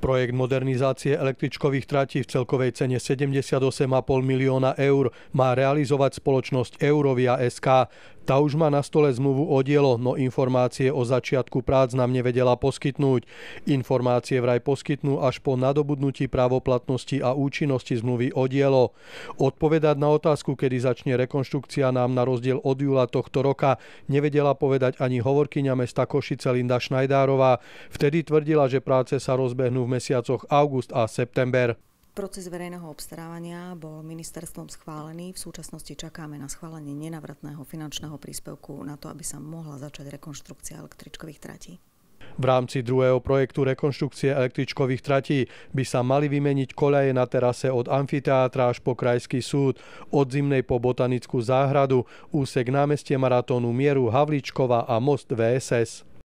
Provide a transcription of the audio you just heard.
Projekt modernizácie električkových tratí v celkovej cene 78,5 milióna eur má realizovať spoločnosť Eurovia SK. Tá už má na stole zmluvu o dielo, no informácie o začiatku prác nám nevedela poskytnúť. Informácie vraj poskytnú až po nadobudnutí právoplatnosti a účinnosti zmluvy o dielo. Odpovedať na otázku, kedy začne rekonštrukcia, nám na rozdiel od júla tohto roka nevedela povedať ani hovorkyňa mesta Košice Linda Šnajdárová. Vtedy tvrdila, že práce sa rozbehnú v mesiacoch august a september. Proces verejného obstarávania bol ministerstvom schválený. V súčasnosti čakáme na schválenie nenavratného finančného príspevku na to, aby sa mohla začať rekonštrukcia električkových tratí. V rámci druhého projektu rekonštrukcie električkových tratí by sa mali vymeniť koľaje na terase od amfiteátra až po krajský súd, od zimnej po botanickú záhradu, úsek námestie maratónu Mieru Havličkova a most VSS.